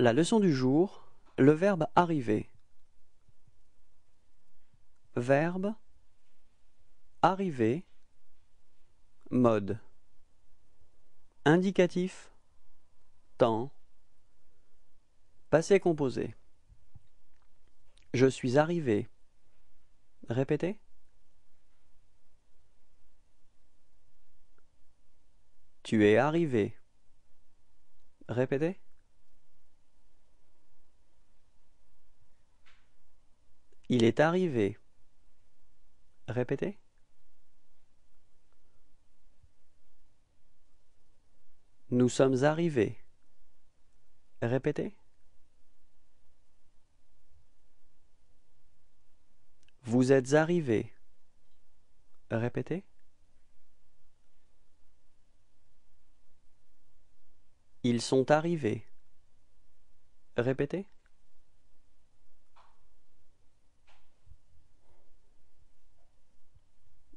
La leçon du jour, le verbe arriver. Verbe arriver mode indicatif temps passé composé Je suis arrivé. Répétez. Tu es arrivé. Répétez. Il est arrivé. Répétez. Nous sommes arrivés. Répétez. Vous êtes arrivés. Répétez. Ils sont arrivés. Répétez.